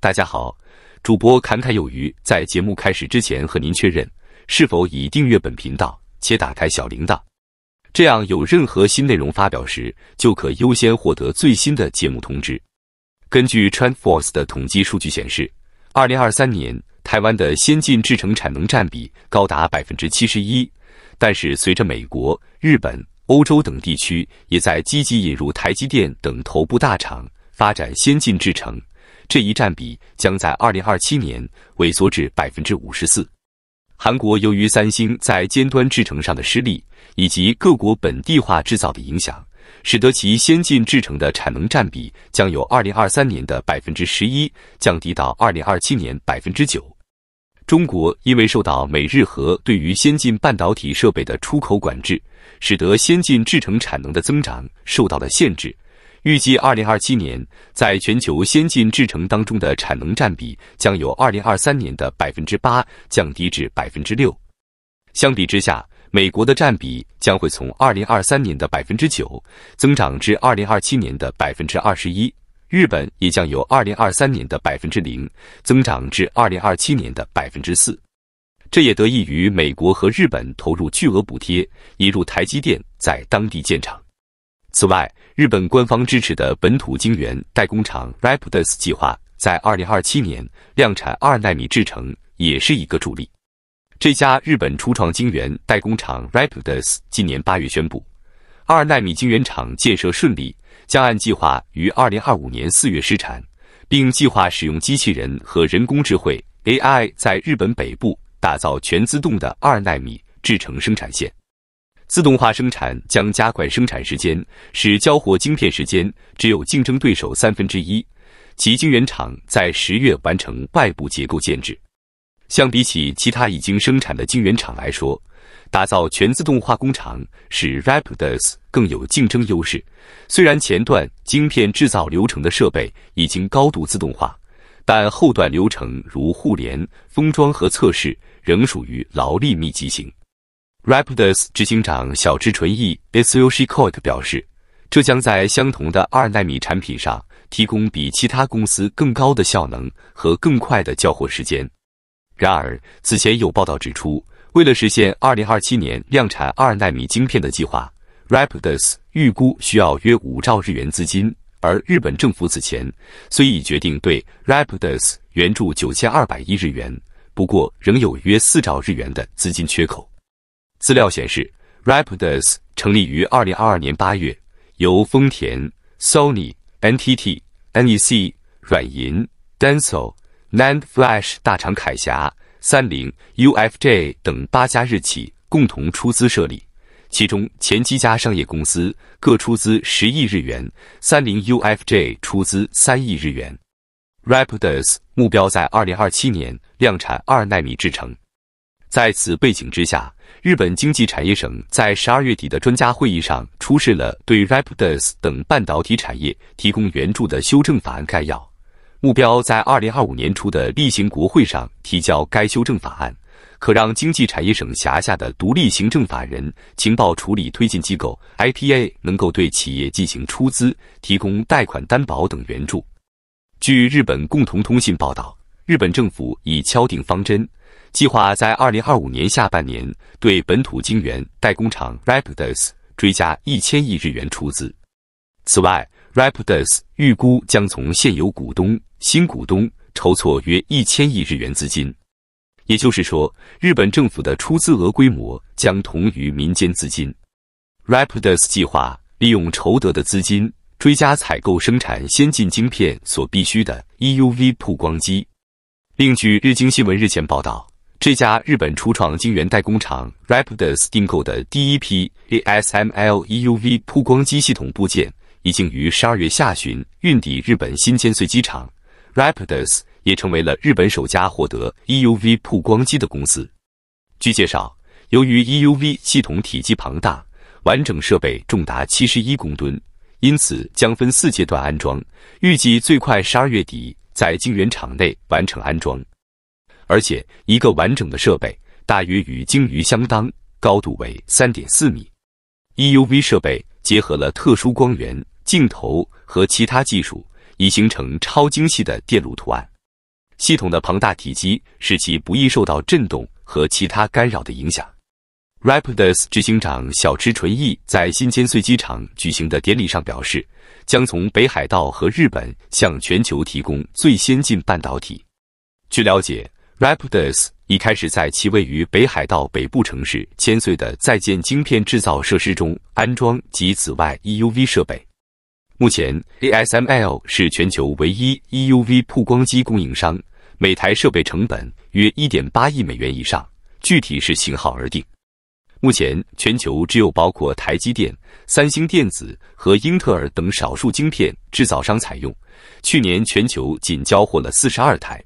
大家好，主播侃侃有余。在节目开始之前，和您确认是否已订阅本频道且打开小铃铛，这样有任何新内容发表时，就可优先获得最新的节目通知。根据 TrendForce 的统计数据显示，二零二三年台湾的先进制程产能占比高达百分之七十一。但是，随着美国、日本、欧洲等地区也在积极引入台积电等头部大厂，发展先进制程。这一占比将在二零二七年萎缩至百分之五十四。韩国由于三星在尖端制程上的失利，以及各国本地化制造的影响，使得其先进制程的产能占比将由二零二三年的百分之十一降低到二零二七年百分之九。中国因为受到美日和对于先进半导体设备的出口管制，使得先进制程产能的增长受到了限制。预计二零二七年，在全球先进制程当中的产能占比将由二零二三年的百分之八降低至百分之六。相比之下，美国的占比将会从二零二三年的百分之九增长至二零二七年的百分之二十一。日本也将由二零二三年的百分之零增长至二零二七年的百分之四。这也得益于美国和日本投入巨额补贴，引入台积电在当地建厂。此外，日本官方支持的本土晶圆代工厂 Rapidus 计划在2027年量产二纳米制程也是一个助力。这家日本初创晶圆代工厂 Rapidus 今年八月宣布二纳米晶圆厂建设顺利，将按计划于2025年四月试产，并计划使用机器人和人工智慧 AI，在日本北部打造全自动的二纳米制程生产线。自动化生产将加快生产时间，使交货晶片时间只有竞争对手三分之一。其晶圆厂在十月完成外部结构建制。相比起其他已经生产的晶圆厂来说，打造全自动化工厂使 Rapidus 更有竞争优势。虽然前段晶片制造流程的设备已经高度自动化，但后段流程如互联、封装和测试仍属于劳力密集型。Rapidus 执行长小池纯一 （Sushikot） 表示，这将在相同的二纳米产品上提供比其他公司更高的效能和更快的交货时间。然而，此前有报道指出，为了实现2027年量产二纳米晶片的计划，Rapidus 预估需要约五兆日元资金。而日本政府此前虽已决定对 Rapidus 援助九千二百亿日元，不过仍有约四兆日元的资金缺口。资料显示，Rapidus 成立于二零二二年八月，由丰田、s o NTT y n、NEC、软银、Densol、Landflash、大厂凯霞、三菱、UFJ 等八家日企共同出资设立。其中前七家商业公司各出资十亿日元，三菱 UFJ 出资三亿日元。Rapidus 目标在二零二七年量产二纳米制程。在此背景之下，日本经济产业省在十二月底的专家会议上出示了对 Rapidus 等半导体产业提供援助的修正法案概要，目标在二零二五年初的例行国会上提交该修正法案，可让经济产业省辖下的独立行政法人情报处理推进机构 IPA 能够对企业进行出资、提供贷款担保等援助。据日本共同通信报道，日本政府已敲定方针。计划在二零二五年下半年对本土晶圆代工厂 Rapidus 追加一千亿日元出资。此外，Rapidus 预估将从现有股东、新股东筹措约一千亿日元资金，也就是说，日本政府的出资额规模将同于民间资金。Rapidus 计划利用筹得的资金追加采购生产先进晶片所必需的 EUV 曝光机。另据日经新闻日前报道。这家日本初创晶圆代工厂 Rapidus 订购的第一批 ASML EUV 曝光机系统部件，已经于十二月下旬运抵日本新千岁机场。Rapidus 也成为了日本首家获得 EUV 曝光机的公司。据介绍，由于 EUV 系统体积庞大，完整设备重达七十一公吨，因此将分四阶段安装，预计最快十二月底在晶圆厂内完成安装。而且，一个完整的设备大约与鲸鱼相当，高度为三点四米。EUV 设备结合了特殊光源、镜头和其他技术，以形成超精细的电路图案。系统的庞大体积使其不易受到震动和其他干扰的影响。Rapidus 执行长小池纯一在新千岁机场举行的典礼上表示，将从北海道和日本向全球提供最先进半导体。据了解。Rapidus 已开始在其位于北海道北部城市千岁的在建晶片制造设施中安装及紫外 EUV 设备。目前，ASML 是全球唯一 EUV 曝光机供应商，每台设备成本约1.8亿美元以上，具体是型号而定。目前，全球只有包括台积电、三星电子和英特尔等少数晶片制造商采用，去年全球仅交货了42台。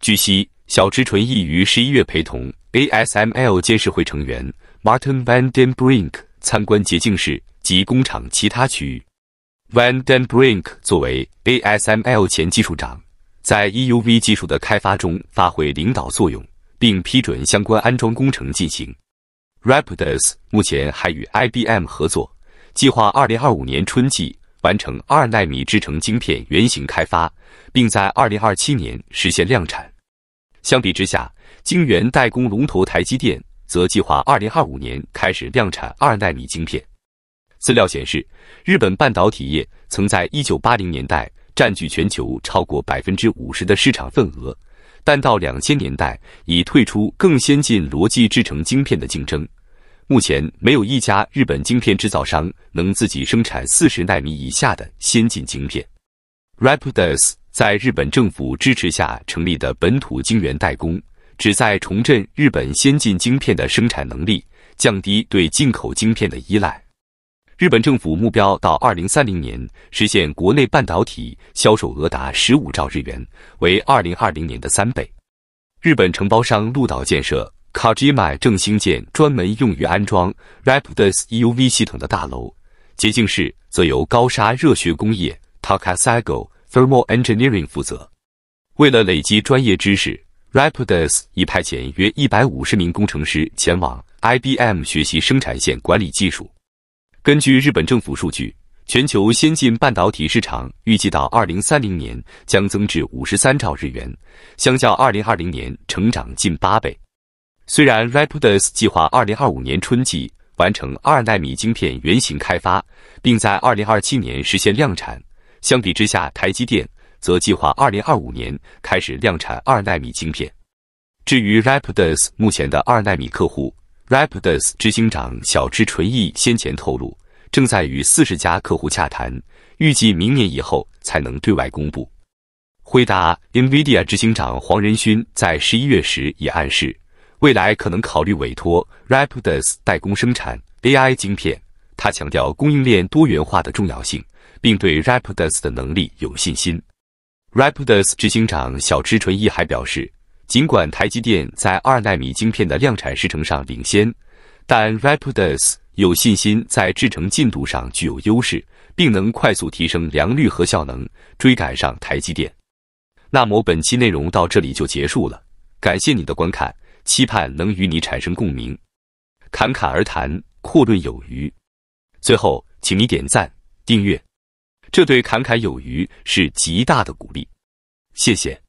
据悉。小池纯一于十一月陪同 ASML 监事会成员 Martin Van Den Brink 参观洁净室及工厂其他区域。Van Den Brink 作为 ASML 前技术长，在 EUV 技术的开发中发挥领导作用，并批准相关安装工程进行。Rapidus 目前还与 IBM 合作，计划二零二五年春季完成二纳米制程晶片原型开发，并在二零二七年实现量产。相比之下，晶圆代工龙头台积电则计划二零二五年开始量产二纳米晶片。资料显示，日本半导体业曾在一九八零年代占据全球超过百分之五十的市场份额，但到两千年代已退出更先进逻辑制成晶片的竞争。目前没有一家日本晶片制造商能自己生产四十纳米以下的先进晶片。r a p this. 在日本政府支持下成立的本土晶圆代工，旨在重振日本先进晶片的生产能力，降低对进口晶片的依赖。日本政府目标到二零三零年实现国内半导体销售额达十五兆日元，为二零二零年的三倍。日本承包商鹿岛建设 Kajima 正兴建专门用于安装 Rapidus EUV 系统的大楼，洁净室则由高砂热学工业 Takasego。Thermal Engineering 负责。为了累积专业知识，Rapidus 已派遣约一百五十名工程师前往 IBM 学习生产线管理技术。根据日本政府数据，全球先进半导体市场预计到二零三零年将增至五十三兆日元，相较二零二零年成长近八倍。虽然 Rapidus 计划二零二五年春季完成二纳米晶片原型开发，并在二零二七年实现量产。相比之下，台积电则计划二零二五年开始量产二纳米晶片。至于 Rapidus 目前的二纳米客户，Rapidus 执行长小池纯一先前透露，正在与四十家客户洽谈，预计明年以后才能对外公布。回答 NVIDIA 执行长黄仁勋在十一月时也暗示，未来可能考虑委托 Rapidus 代工生产 AI 晶片。他强调供应链多元化的重要性。并对 Rapidus 的能力有信心。Rapidus 执行长小池纯一还表示，尽管台积电在二纳米晶片的量产时程上领先，但 Rapidus 有信心在制程进度上具有优势，并能快速提升良率和效能，追赶上台积电。那么本期内容到这里就结束了，感谢你的观看，期盼能与你产生共鸣。侃侃而谈，阔论有余。最后，请你点赞、订阅。这对侃侃有余是极大的鼓励，谢谢。